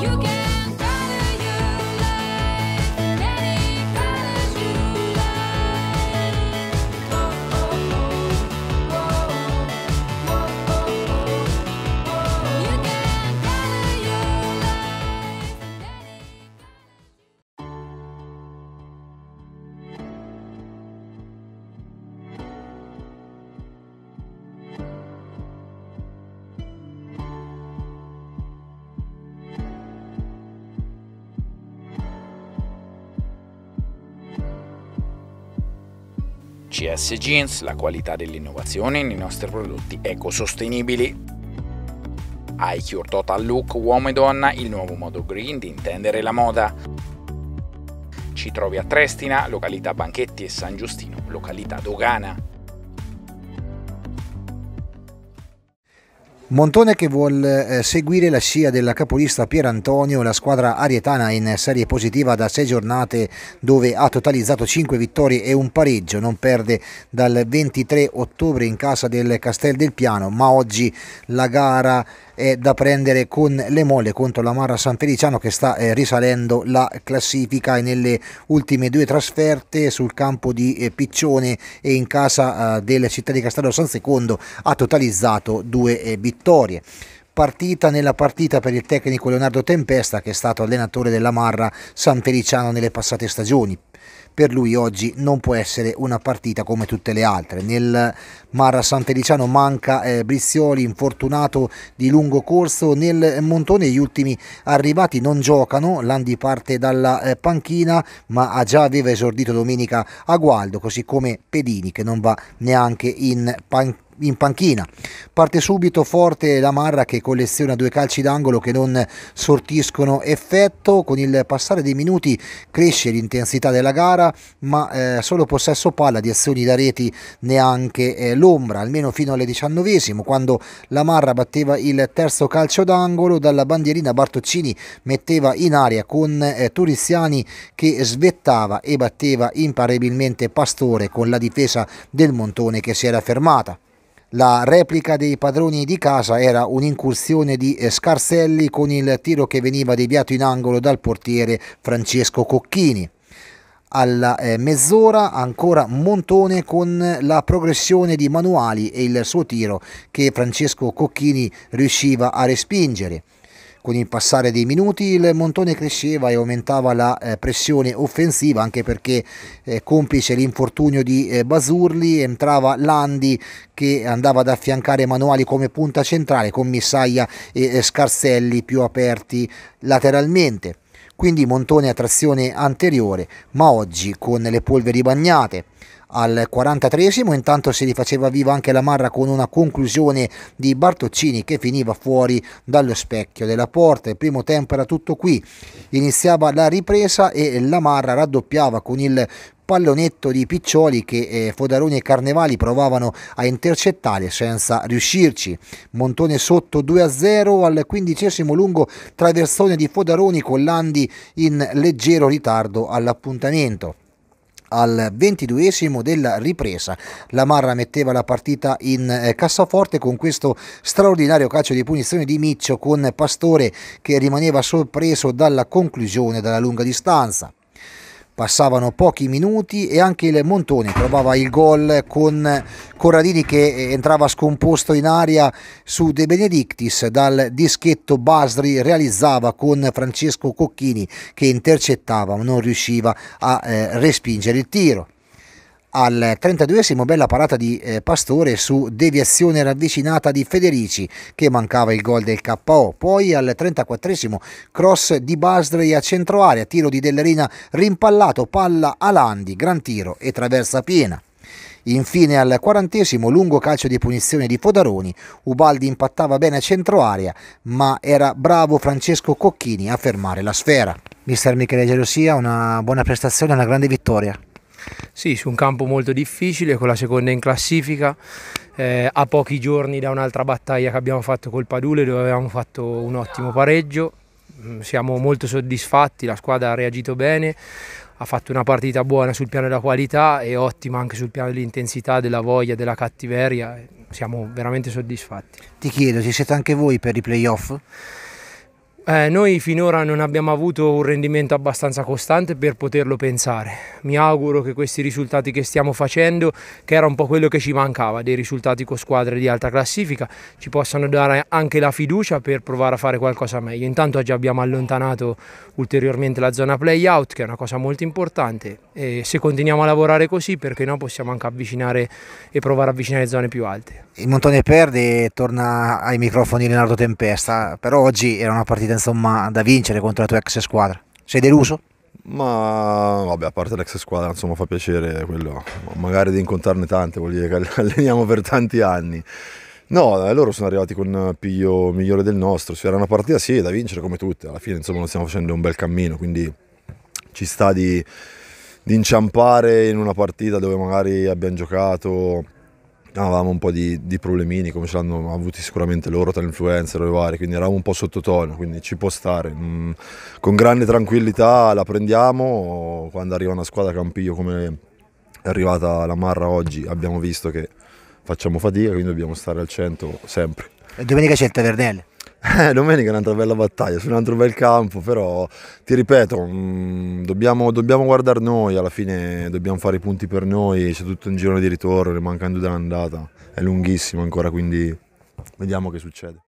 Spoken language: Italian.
You can CS Jeans la qualità dell'innovazione nei nostri prodotti ecosostenibili. iCure Total Look Uomo e Donna, il nuovo modo green di intendere la moda. Ci trovi a Trestina, località Banchetti e San Giustino, località Dogana. Montone che vuol eh, seguire la scia della capolista Pier Antonio, la squadra arietana in serie positiva da sei giornate dove ha totalizzato cinque vittorie e un pareggio, non perde dal 23 ottobre in casa del Castel del Piano, ma oggi la gara eh, da prendere con le molle contro la Marra San Feliciano che sta eh, risalendo la classifica e nelle ultime due trasferte sul campo di eh, Piccione e in casa eh, della città di Castello San Secondo ha totalizzato due eh, vittorie partita nella partita per il tecnico Leonardo Tempesta che è stato allenatore della Marra San Feliciano nelle passate stagioni per lui oggi non può essere una partita come tutte le altre. Nel Marra Santeliciano manca eh, Brizioli, infortunato di lungo corso, nel Montone gli ultimi arrivati non giocano, Landi parte dalla eh, panchina ma ha già aveva esordito domenica a Gualdo, così come Pedini che non va neanche in panchina in panchina. Parte subito forte la Marra che colleziona due calci d'angolo che non sortiscono effetto, con il passare dei minuti cresce l'intensità della la gara, ma eh, solo possesso palla di azioni da reti neanche eh, l'ombra, almeno fino alle 19 quando la Marra batteva il terzo calcio d'angolo, dalla bandierina Bartoccini metteva in aria con eh, Turiziani che svettava e batteva imparabilmente Pastore con la difesa del Montone che si era fermata. La replica dei padroni di casa era un'incursione di eh, Scarselli con il tiro che veniva deviato in angolo dal portiere Francesco Cocchini alla eh, mezz'ora ancora Montone con la progressione di Manuali e il suo tiro che Francesco Cocchini riusciva a respingere. Con il passare dei minuti il Montone cresceva e aumentava la eh, pressione offensiva anche perché eh, complice l'infortunio di eh, Basurli entrava Landi che andava ad affiancare Manuali come punta centrale con Missaia e eh, Scarselli più aperti lateralmente quindi montone a trazione anteriore, ma oggi con le polveri bagnate al 43esimo, intanto si rifaceva viva anche la Marra con una conclusione di Bartoccini che finiva fuori dallo specchio della porta, il primo tempo era tutto qui, iniziava la ripresa e la Marra raddoppiava con il pallonetto di Piccioli che eh, Fodaroni e Carnevali provavano a intercettare senza riuscirci. Montone sotto 2-0 al quindicesimo lungo traversone di Fodaroni con Landi in leggero ritardo all'appuntamento al ventiduesimo della ripresa. La Marra metteva la partita in eh, cassaforte con questo straordinario calcio di punizione di Miccio con Pastore che rimaneva sorpreso dalla conclusione dalla lunga distanza passavano pochi minuti e anche il Montoni trovava il gol con Corradini che entrava scomposto in aria su De Benedictis dal dischetto Basri realizzava con Francesco Cocchini che intercettava ma non riusciva a eh, respingere il tiro al 32esimo bella parata di eh, Pastore su deviazione ravvicinata di Federici che mancava il gol del KO poi al 34esimo cross di Basley a centro area tiro di Dellerina rimpallato palla a Landi gran tiro e traversa piena Infine al quarantesimo lungo calcio di punizione di Fodaroni, Ubaldi impattava bene a centro area, ma era bravo Francesco Cocchini a fermare la sfera. Mister Michele Gelosia, una buona prestazione, una grande vittoria. Sì, su un campo molto difficile, con la seconda in classifica, eh, a pochi giorni da un'altra battaglia che abbiamo fatto col Padule dove avevamo fatto un ottimo pareggio. Mm, siamo molto soddisfatti, la squadra ha reagito bene, ha fatto una partita buona sul piano della qualità e ottima anche sul piano dell'intensità, della voglia, della cattiveria. Siamo veramente soddisfatti. Ti chiedo, ci siete anche voi per i playoff? Eh, noi finora non abbiamo avuto un rendimento abbastanza costante per poterlo pensare. Mi auguro che questi risultati che stiamo facendo, che era un po' quello che ci mancava, dei risultati con squadre di alta classifica, ci possano dare anche la fiducia per provare a fare qualcosa meglio. Intanto oggi abbiamo allontanato ulteriormente la zona playout, che è una cosa molto importante. E se continuiamo a lavorare così, perché no, possiamo anche avvicinare e provare a avvicinare zone più alte. Il Montone perde e torna ai microfoni Leonardo Tempesta, però oggi era una partita insomma, da vincere contro la tua ex squadra. Sei deluso? Ma vabbè, a parte l'ex squadra, insomma, fa piacere quello. Magari di incontrarne tante, vuol dire che alleniamo per tanti anni. No, eh, loro sono arrivati con piglio migliore del nostro. Era una partita, sì, da vincere come tutte. Alla fine, insomma, stiamo facendo un bel cammino, quindi ci sta di, di inciampare in una partita dove magari abbiamo giocato avevamo un po' di, di problemini, come ce l'hanno avuti sicuramente loro tra influencer e vari, quindi eravamo un po' sottotono, quindi ci può stare. Mm, con grande tranquillità la prendiamo, quando arriva una squadra Campiglio come è arrivata la Marra oggi, abbiamo visto che facciamo fatica, quindi dobbiamo stare al centro sempre. domenica c'è il Tavernello? Eh, domenica è un'altra bella battaglia, su un altro bel campo, però ti ripeto, mh, mm, dobbiamo, dobbiamo, guardare noi, alla fine dobbiamo fare i punti per noi, c'è tutto un girone di ritorno, mancando dall'andata, è lunghissimo ancora, quindi vediamo che succede.